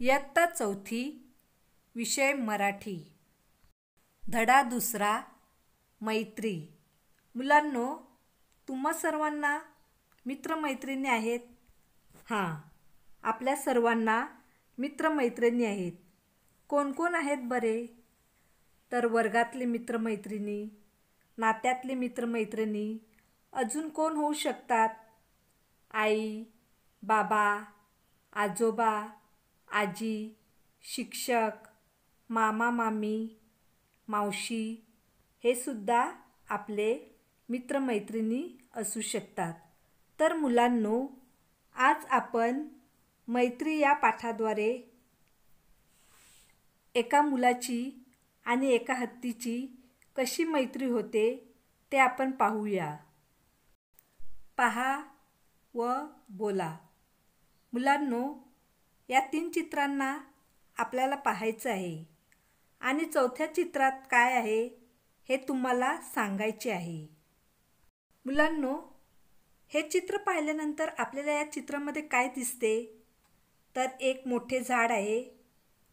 इयत्ता चौथी विषय मराठी धडा दुसरा मैत्री मुलांनो तुम्हा सर्वांना मित्रमैत्रिणी आहेत हां आपल्या सर्वांना मित्रमैत्रिणी आहेत कोण कोण आहेत बरे तर वर्गातले मित्रमैत्रिणी नात्यातले मित्रमैत्रिणी अजून कोण होऊ शकतात आई बाबा आजोबा आजी शिक्षक मामा मामी मावशी हे सुद्धा आपले मित्रमैत्रिणी असू शकतात तर मुलांनो आज आपण मैत्री या पाठाद्वारे एका मुलाची आणि एका हत्तीची कशी मैत्री होते ते आपण पाहूया पहा व बोला मुलांनो या तीन चित्रांना आपल्याला पाहायचं आहे आणि चौथ्या चित्रात काय आहे हे तुम्हाला सांगायचे आहे मुलांनो हे चित्र पाहिल्यानंतर आपल्याला या चित्रामध्ये काय दिसते तर एक मोठे झाड आहे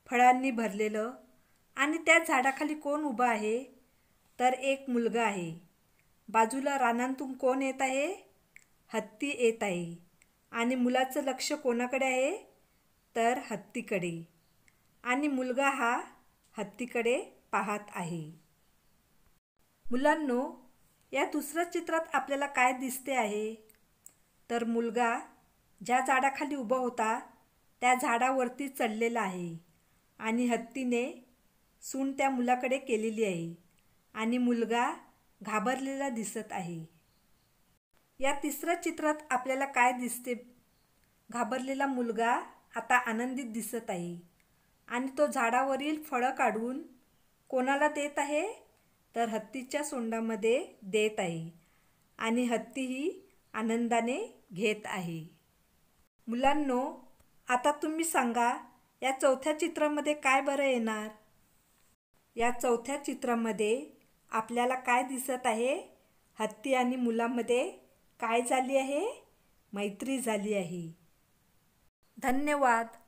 फळांनी भरलेलं आणि त्या झाडाखाली कोण उभं आहे तर एक मुलगा आहे बाजूला रानांतून कोण येत आहे हत्ती येत आहे आणि मुलाचं लक्ष कोणाकडे आहे तर हत्तीकडे आणि मुलगा हा हत्तीकडे पाहत आहे मुलांनो या दुसऱ्या चित्रात आपल्याला काय दिसते आहे तर मुलगा ज्या झाडाखाली उभा होता त्या झाडावरती चढलेला आहे आणि हत्तीने सून त्या मुलाकडे केलेली आहे आणि मुलगा घाबरलेला दिसत आहे या तिसऱ्या चित्रात आपल्याला काय दिसते घाबरलेला मुलगा आता आनंदित दिसत आहे आणि तो झाडावरील फळं काढून कोणाला देत आहे तर हत्तीच्या सोंडामध्ये देत आहे आणि हत्तीही आनंदाने घेत आहे मुलांनो आता तुम्ही सांगा या चौथ्या चित्रामध्ये काय बरं येणार या चौथ्या चित्रामध्ये आपल्याला काय दिसत आहे हत्ती आणि मुलामध्ये काय झाली आहे मैत्री झाली आहे धन्यवाद